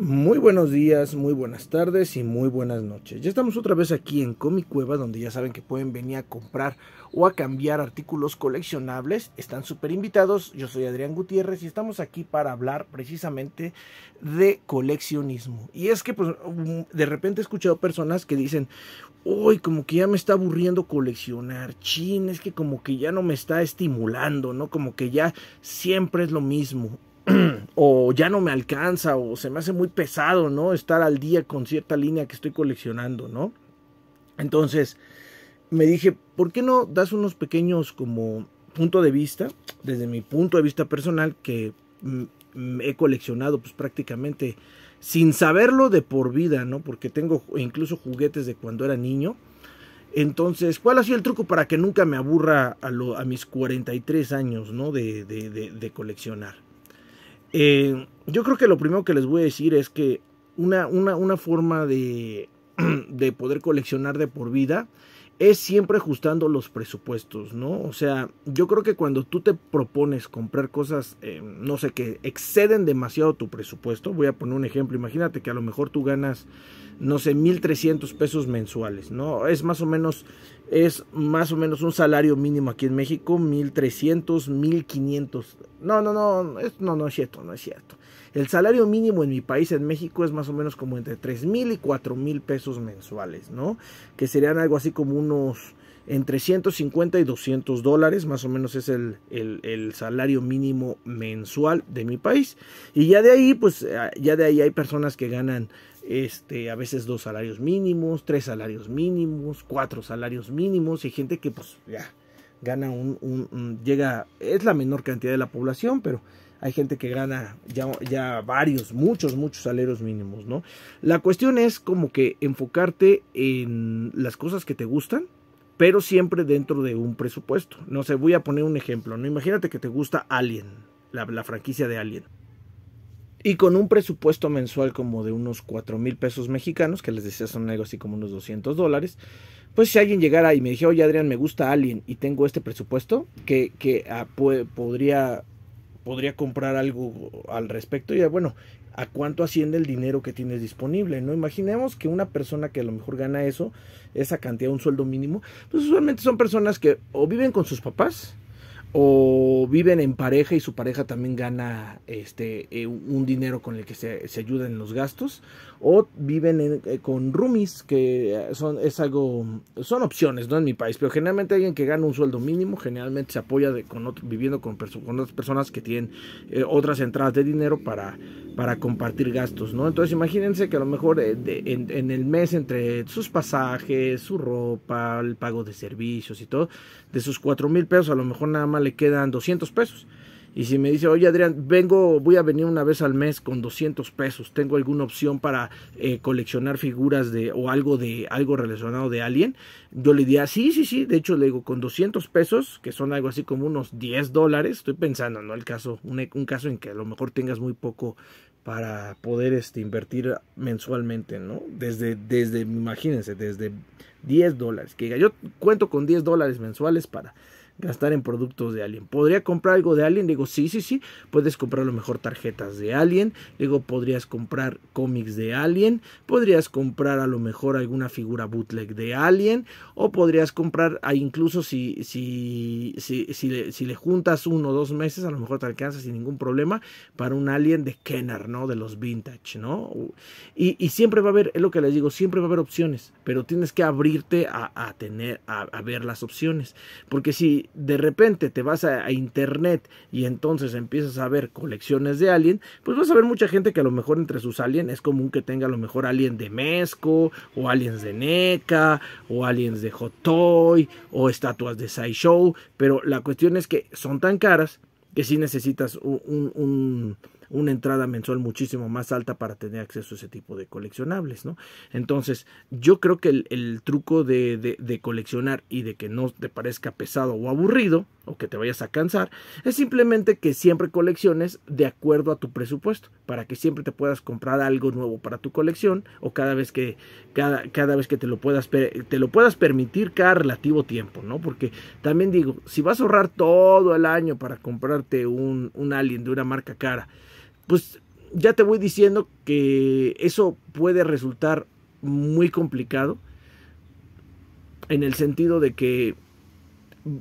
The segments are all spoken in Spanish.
Muy buenos días, muy buenas tardes y muy buenas noches. Ya estamos otra vez aquí en Comic Cueva, donde ya saben que pueden venir a comprar o a cambiar artículos coleccionables. Están súper invitados. Yo soy Adrián Gutiérrez y estamos aquí para hablar precisamente de coleccionismo. Y es que, pues, mm, de repente he escuchado personas que dicen: Uy, como que ya me está aburriendo coleccionar. Chin, es que como que ya no me está estimulando, ¿no? Como que ya siempre es lo mismo. o ya no me alcanza o se me hace muy pesado, ¿no? Estar al día con cierta línea que estoy coleccionando, ¿no? Entonces me dije, ¿por qué no das unos pequeños como punto de vista, desde mi punto de vista personal, que he coleccionado pues prácticamente sin saberlo de por vida, ¿no? Porque tengo incluso juguetes de cuando era niño. Entonces, ¿cuál ha sido el truco para que nunca me aburra a, mis 43 años, ¿no? de coleccionar. Eh, yo creo que lo primero que les voy a decir es que una, una, una forma de, de poder coleccionar de por vida es siempre ajustando los presupuestos, ¿no? O sea, yo creo que cuando tú te propones comprar cosas, em, no sé, que exceden demasiado tu presupuesto, voy a poner un ejemplo, imagínate que a lo mejor tú ganas, no sé, 1.300 pesos mensuales, ¿no? Es más o menos, es más o menos un salario mínimo aquí en México, 1.300, 1.500. No, no, no, es, no, no es cierto, no es cierto. El salario mínimo en mi país, en México, es más o menos como entre 3 mil y 4 mil pesos mensuales, ¿no? Que serían algo así como unos entre 150 y 200 dólares, más o menos es el, el, salario mínimo mensual de mi país. Y ya de ahí, pues eh, ya de ahí hay personas que ganan este, a veces dos salarios mínimos, tres salarios mínimos, cuatro salarios mínimos y gente que pues ya gana un, un llega, es la menor cantidad de la población, pero hay gente que gana ya, varios, muchos, muchos salarios mínimos, ¿no? La cuestión es como que enfocarte en las cosas que te gustan, pero siempre dentro de un presupuesto. No sé, voy a poner un ejemplo, ¿no? Imagínate que te gusta Alien, la, franquicia de Alien. Y con un presupuesto mensual como de unos 4 mil pesos mexicanos, que les decía son algo así como unos 200 dólares, pues si alguien llegara y me dijera, oye Adrián, me gusta Alien y tengo este presupuesto, que, que ah, podría podría comprar algo al respecto y bueno, a cuánto asciende el dinero que tienes disponible, ¿no? Imaginemos que una persona que a lo mejor gana eso, esa cantidad, un sueldo mínimo, pues usualmente son personas que o viven con sus papás, o viven en pareja y su pareja también gana este eh, un dinero con el que se, se ayuda en los gastos o viven eh, con roomies que son es algo son opciones no en mi país pero generalmente alguien que gana un sueldo mínimo generalmente se apoya con viviendo con, con otras personas que tienen eh, otras entradas de dinero para para compartir gastos, ¿no? Entonces imagínense que a lo mejor eh, en, el mes entre sus pasajes, su ropa, el pago de servicios y todo, de sus cuatro mil pesos a lo mejor nada más le quedan 200 pesos. Y si me dice, oye Adrián, vengo, voy a venir una vez al mes con 200 pesos, ¿tengo alguna opción para eh, coleccionar figuras de o algo de algo relacionado de alguien? Yo le diría, sí, sí, sí, de hecho le digo, con 200 pesos, que son algo así como unos 10 dólares, estoy pensando, ¿no? El caso, un, caso en que a lo mejor tengas muy poco para poder este, invertir mensualmente, ¿no? Desde, desde, imagínense, desde 10 dólares, que yo cuento con 10 dólares mensuales para gastar en productos de alguien ¿Podría comprar algo de alguien digo, sí, sí, sí. Puedes comprar a lo mejor tarjetas de alguien digo, podrías comprar cómics de alguien Podrías comprar a lo mejor alguna figura bootleg de alguien O podrías comprar, incluso si, si, si, si, le, juntas uno o dos meses, a lo mejor te alcanza sin ningún problema para un Alien de Kenner, ¿no? De los vintage, ¿no? Y, siempre va a haber, es lo que les digo, siempre va a haber opciones. Pero tienes que abrirte a, tener, a ver las opciones. Porque si de repente te vas a, internet y entonces empiezas a ver colecciones de alien, pues vas a ver mucha gente que a lo mejor entre sus alien es común que tenga a lo mejor alien de mesco o aliens de NECA, o aliens de hot toy o estatuas de Sideshow, pero la cuestión es que son tan caras que si necesitas un, un una entrada mensual muchísimo más alta para tener acceso a ese tipo de coleccionables, ¿no? Entonces, yo creo que el, truco de, coleccionar y de que no te parezca pesado o aburrido, o que te vayas a cansar, es simplemente que siempre colecciones de acuerdo a tu presupuesto, para que siempre te puedas comprar algo nuevo para tu colección, o cada vez que, cada, vez que te lo puedas, te lo puedas permitir cada relativo tiempo, ¿no? Porque también digo, si vas a ahorrar todo el año para comprarte un, un alien de una marca cara, pues ya te voy diciendo que eso puede resultar muy complicado en el sentido de que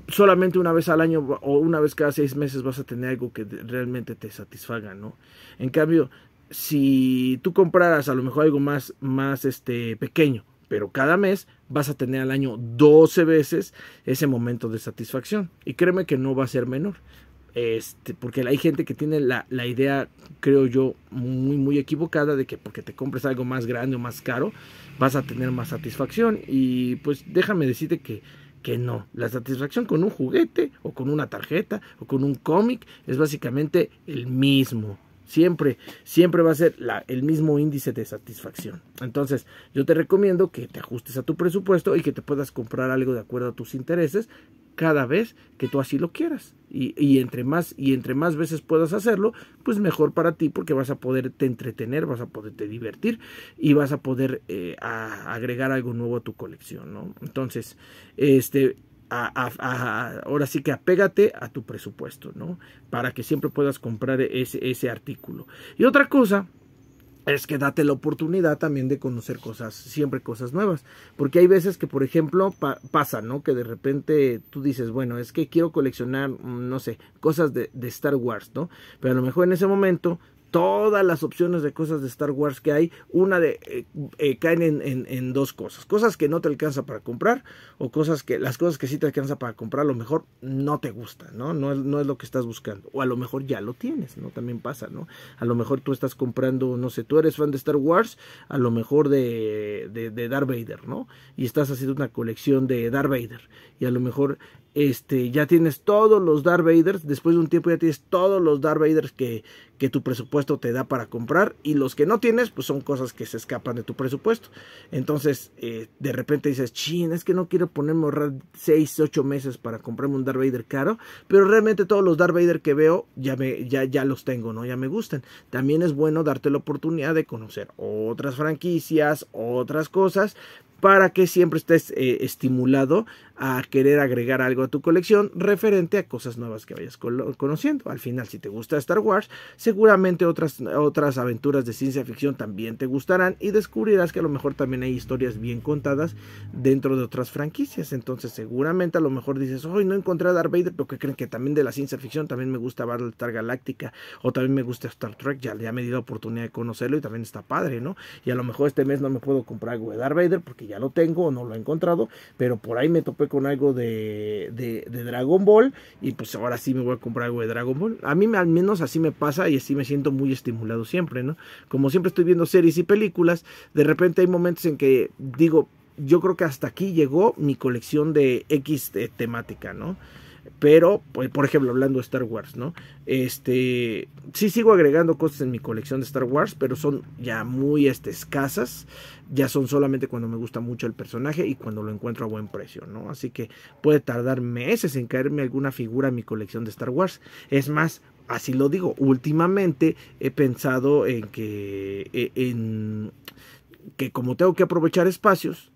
solamente una vez al año o una vez cada seis meses vas a tener algo que realmente te satisfaga, ¿no? En cambio, si tú compraras a lo mejor algo más, más este, pequeño, pero cada mes vas a tener al año 12 veces ese momento de satisfacción. Y créeme que no va a ser menor. Este, porque hay gente que tiene la, idea, creo yo, muy, muy equivocada de que porque te compres algo más grande o más caro, vas a tener más satisfacción. Y pues déjame decirte que, que no. La satisfacción con un juguete o con una tarjeta o con un cómic es básicamente el mismo. Siempre, siempre va a ser el mismo índice de satisfacción. Entonces, yo te recomiendo que te ajustes a tu presupuesto y que te puedas comprar algo de acuerdo a tus intereses cada vez que tú así lo quieras. Y, entre más, y entre más veces puedas hacerlo, pues mejor para ti porque vas a poder te entretener, vas a poderte divertir y vas a poder eh, agregar algo nuevo a tu colección, ¿no? Entonces, este, ahora sí que apégate a tu presupuesto, ¿no? Para que siempre puedas comprar ese, ese artículo. Y otra cosa es que date la oportunidad también de conocer cosas, siempre cosas nuevas. Porque hay veces que, por ejemplo, pasa, ¿no? Que de repente tú dices, bueno, es que quiero coleccionar, mm, no sé, cosas de, de Star Wars, ¿no? Pero a lo mejor en ese momento todas las opciones de cosas de Star Wars que hay, una de eh, eh, caen en, dos cosas. Cosas que no te alcanza para comprar o cosas que las cosas que sí te alcanza para comprar a lo mejor no te gustan, ¿no? No es, no es lo que estás buscando. O a lo mejor ya lo tienes, ¿no? También pasa, ¿no? A lo mejor tú estás comprando, no sé, tú eres fan de Star Wars, a lo mejor de, de, Darth Vader, ¿no? Y estás haciendo una colección de Darth Vader. Y a lo mejor este, ya tienes todos los Darth Vaders, después de un tiempo ya tienes todos los Darth Vaders que, que tu presupuesto te da para comprar y los que no tienes pues son cosas que se escapan de tu presupuesto. Entonces eh, de repente dices, chin, es que no quiero ponerme a ahorrar 6, 8 meses para comprarme un Darth Vader caro, pero realmente todos los Darth Vader que veo ya, me, ya, ya los tengo, ¿no? Ya me gustan. También es bueno darte la oportunidad de conocer otras franquicias, otras cosas, para que siempre estés eh, estimulado a querer agregar algo a tu colección referente a cosas nuevas que vayas conociendo. Al final, si te gusta Star Wars, seguramente otras, otras aventuras de ciencia ficción también te gustarán y descubrirás que a lo mejor también hay historias bien contadas dentro de otras franquicias. Entonces, seguramente a lo mejor dices, hoy no encontré a Darth Vader, pero que creen que también de la ciencia ficción también me gusta Star Galáctica o también me gusta Star Trek, ya, ya me he la oportunidad de conocerlo y también está padre, ¿no? Y a lo mejor este mes no me puedo comprar algo de Darth Vader porque ya lo tengo o no lo he encontrado, pero por ahí me topé con algo de, de, de, Dragon Ball y pues ahora sí me voy a comprar algo de Dragon Ball. A mí al menos así me pasa y así me siento muy estimulado siempre, ¿no? Como siempre estoy viendo series y películas, de repente hay momentos en que digo, yo creo que hasta aquí llegó mi colección de X eh, temática, ¿no? Pero, pues, por ejemplo, hablando de Star Wars, ¿no? Este, sí sigo agregando cosas en mi colección de Star Wars, pero son ya muy este, escasas. Ya son solamente cuando me gusta mucho el personaje y cuando lo encuentro a buen precio, ¿no? Así que puede tardar meses en caerme alguna figura en mi colección de Star Wars. Es más, así lo digo, últimamente he pensado en que, e, en, que como tengo que aprovechar espacios,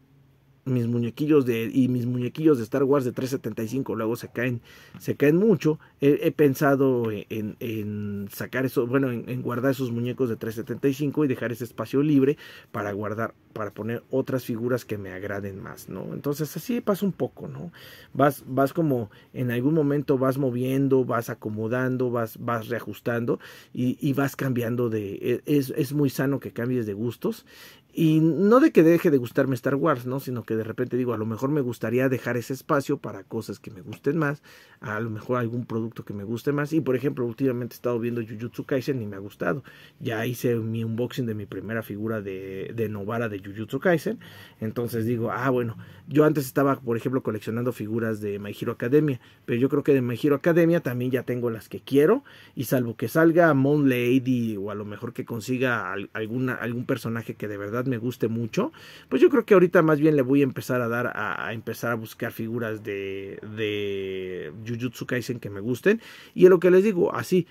mis muñequillos de y mis muñequillos de Star Wars de 375 luego se caen se caen mucho he, pensado en, en, sacar eso bueno en, guardar esos muñecos de 375 y dejar ese espacio libre para guardar para poner otras figuras que me agraden más no entonces así pasa un poco no vas vas como en algún momento vas moviendo vas acomodando vas vas reajustando y, vas cambiando de e, es, es muy sano que cambies de gustos y no de que deje de gustarme Star Wars, ¿no? Sino que de repente digo, a lo mejor me gustaría dejar ese espacio para cosas que me gusten más, a lo mejor algún producto que me guste más. Y por ejemplo, últimamente he estado viendo Jujutsu Kaisen y me ha gustado. Ya hice mi unboxing de mi primera figura de, de Novara de Jujutsu Kaisen. Entonces digo, ah, bueno, yo antes estaba, por ejemplo, coleccionando figuras de My Hero Academia, pero yo creo que de My Hero Academia también ya tengo las que quiero. Y salvo que salga Moon Lady o a lo mejor que consiga alguna, algún personaje que de verdad me guste mucho, pues yo creo que ahorita más bien le voy a empezar a dar a, empezar a buscar figuras de, de Jujutsu Kaisen que me gusten. Y lo que les digo, así,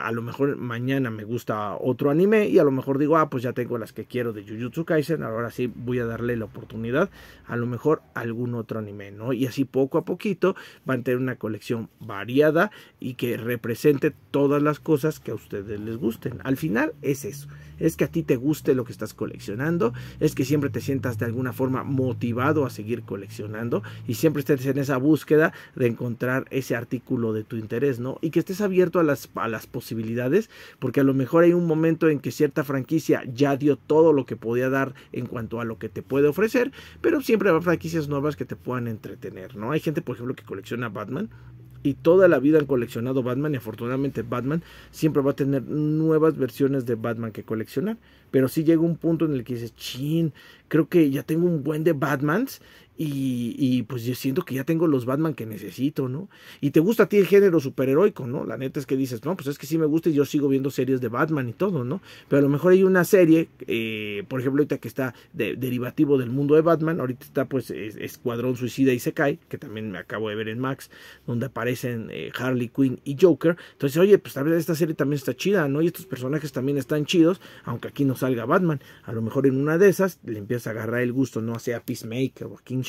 a lo mejor mañana me gusta otro anime y a lo mejor digo, ah, pues ya tengo las que quiero de Jujutsu Kaisen, ahora sí voy a darle la oportunidad a lo mejor algún otro anime, ¿no? Y así poco a poquito van a tener una colección variada y que represente todas las cosas que a ustedes les gusten. Al final es eso, es que a ti te guste lo que estás coleccionando es que siempre te sientas de alguna forma motivado a seguir coleccionando y siempre estés en esa búsqueda de encontrar ese artículo de tu interés, ¿no? Y que estés abierto a las, las posibilidades, porque a lo mejor hay un momento en que cierta franquicia ya dio todo lo que podía dar en cuanto a lo que te puede ofrecer, pero siempre habrá franquicias nuevas que te puedan entretener, ¿no? Hay gente, por ejemplo, que colecciona Batman y toda la vida han coleccionado Batman y afortunadamente Batman siempre va a tener nuevas versiones de Batman que coleccionar. Pero sí llega un punto en el que dices, chin, creo que ya tengo un buen de Batmans y, pues yo siento que ya tengo los Batman que necesito, ¿no? Y te gusta a ti el género superheroico, ¿no? La neta es que dices, no, pues es que sí me gusta y yo sigo viendo series de Batman y todo, ¿no? Pero a lo mejor hay una serie, eh, por ejemplo, ahorita que está de, derivativo del mundo de Batman, ahorita está pues Escuadrón Suicida y se cae, que también me acabo de ver en Max, donde aparecen eh, Harley Quinn y Joker. Entonces, oye, pues tal vez esta serie también está chida, ¿no? Y estos personajes también están chidos, aunque aquí no salga Batman. A lo mejor en una de esas le empieza a agarrar el gusto, ¿no? Sea Peacemaker o King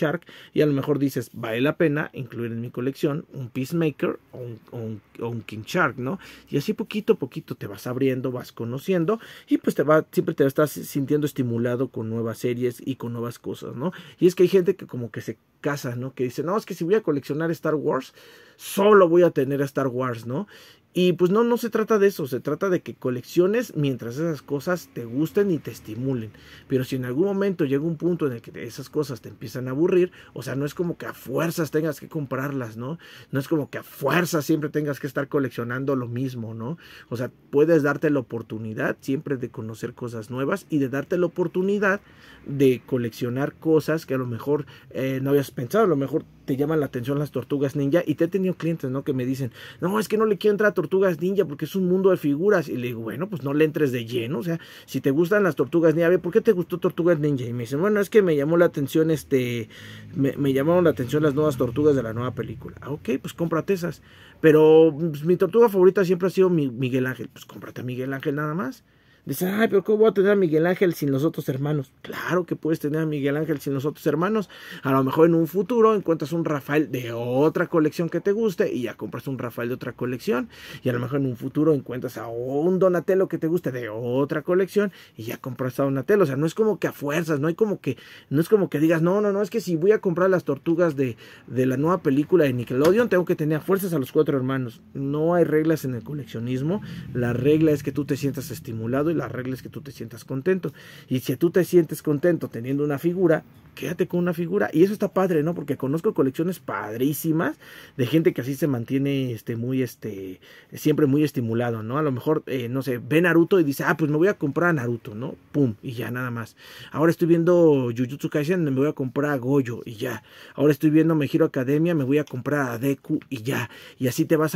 y a lo mejor dices, vale la pena incluir en mi colección un Peacemaker o un, un, King Shark, ¿no? Y así poquito a poquito te vas abriendo, vas conociendo y pues te va, siempre te estás sintiendo estimulado con nuevas series y con nuevas cosas, ¿no? Y es que hay gente que como que se casa, ¿no? Que dice, no, es que si voy a coleccionar Star Wars, solo voy a tener a Star Wars, ¿no? Y pues no, no se trata de eso, se trata de que colecciones mientras esas cosas te gusten y te estimulen. Pero si en algún momento llega un punto en el que esas cosas te empiezan a aburrir, o sea, no es como que a fuerzas tengas que comprarlas, ¿no? No es como que a fuerzas siempre tengas que estar coleccionando lo mismo, ¿no? O sea, puedes darte la oportunidad siempre de conocer cosas nuevas y de darte la oportunidad de coleccionar cosas que a lo mejor eh, no habías pensado, a lo mejor te llaman la atención las tortugas ninja. Y te he tenido clientes, ¿no? Que me dicen, no, es que no le quiero entrar a tortugas ninja porque es un mundo de figuras. Y le digo, bueno, pues no le entres de lleno. O sea, si te gustan las tortugas ninja, ¿por qué te gustó tortugas ninja? Y me dicen, bueno, es que me llamó la atención este, me, me llamaron la atención las nuevas tortugas de la nueva película. Ah, ok, pues cómprate esas. Pero pues, mi tortuga favorita siempre ha sido mi, Miguel Ángel. Pues cómprate a Miguel Ángel nada más. Dice, ay, pero ¿cómo voy a tener a Miguel Ángel sin los otros hermanos? Claro que puedes tener a Miguel Ángel sin los otros hermanos. A lo mejor en un futuro encuentras un Rafael de otra colección que te guste y ya compras un Rafael de otra colección. Y a lo mejor en un futuro encuentras a un Donatello que te guste de otra colección y ya compras a Donatello. O sea, no es como que a fuerzas, no hay como que, no es como que digas, no, no, no, es que si voy a comprar las tortugas de, de la nueva película de Nickelodeon, tengo que tener a fuerzas a los cuatro hermanos. No hay reglas en el coleccionismo. La regla es que tú te sientas estimulado las reglas que tú te sientas contento. Y si tú te sientes contento teniendo una figura, quédate con una figura. Y eso está padre, ¿no? Porque conozco colecciones padrísimas de gente que así se mantiene este, muy, este, siempre muy estimulado, ¿no? A lo mejor, eh, no sé, ve Naruto y dice, ah, pues me voy a comprar a Naruto, ¿no? Pum, y ya nada más. Ahora estoy viendo Jujutsu Kaisen, me voy a comprar a Goyo y ya. Ahora estoy viendo Me Giro Academia, me voy a comprar a Deku y ya. Y así te vas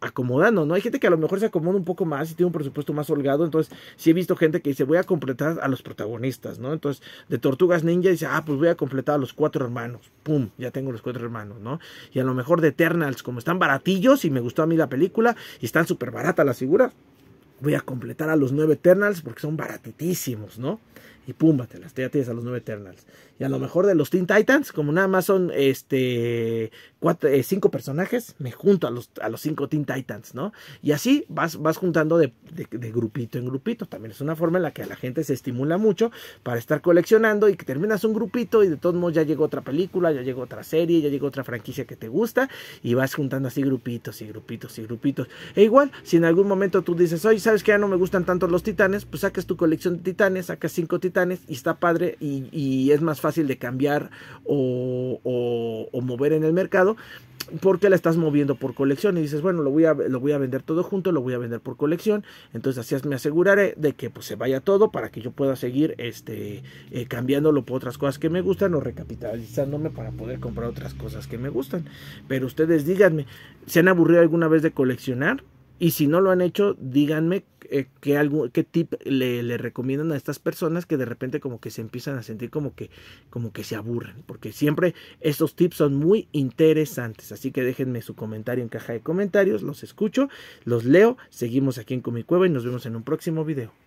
acomodando, ¿no? Hay gente que a lo mejor se acomoda un poco más y tiene un presupuesto más holgado, entonces si he visto gente que dice, voy a completar a los protagonistas, ¿no? Entonces, de Tortugas Ninja dice, ah, pues voy a completar a los cuatro hermanos. ¡Pum! Ya tengo los cuatro hermanos, ¿no? Y a lo mejor de Eternals, como están baratillos y me gustó a mí la película y están súper baratas las figuras, voy a completar a los nueve Eternals porque son baratitísimos, ¿no? y pumba, las, ya a los nueve Eternals. Y a lo mejor de los Teen Titans, como nada más son este cuatro, eh, cinco personajes, me junto a los, a los cinco Teen Titans, ¿no? Y así vas, vas juntando de, grupito en grupito. También es una forma en la que a la gente se estimula mucho para estar coleccionando y que terminas un grupito y de todos modos ya llegó otra película, ya llegó otra serie, ya llegó otra franquicia que te gusta y vas juntando así grupitos y grupitos y grupitos. E igual, si en algún momento tú dices, oye, ¿sabes que ya no me gustan tanto los titanes? Pues saques tu colección de titanes, sacas cinco titanes y está padre y, es más fácil de cambiar o, mover en el mercado porque la estás moviendo por colección y dices, bueno, lo voy, a, lo voy a vender todo junto, lo voy a vender por colección, entonces así me aseguraré de que pues, se vaya todo para que yo pueda seguir este, eh, cambiándolo por otras cosas que me gustan o recapitalizándome para poder comprar otras cosas que me gustan. Pero ustedes díganme, ¿se han aburrido alguna vez de coleccionar? Y si no lo han hecho, díganme eh, qué, tip le, recomiendan a estas personas que de repente como que se empiezan a sentir como que, como que se aburren. Porque siempre estos tips son muy interesantes. Así que déjenme su comentario en caja de comentarios. Los escucho, los leo. Seguimos aquí en Cueva y nos vemos en un próximo video.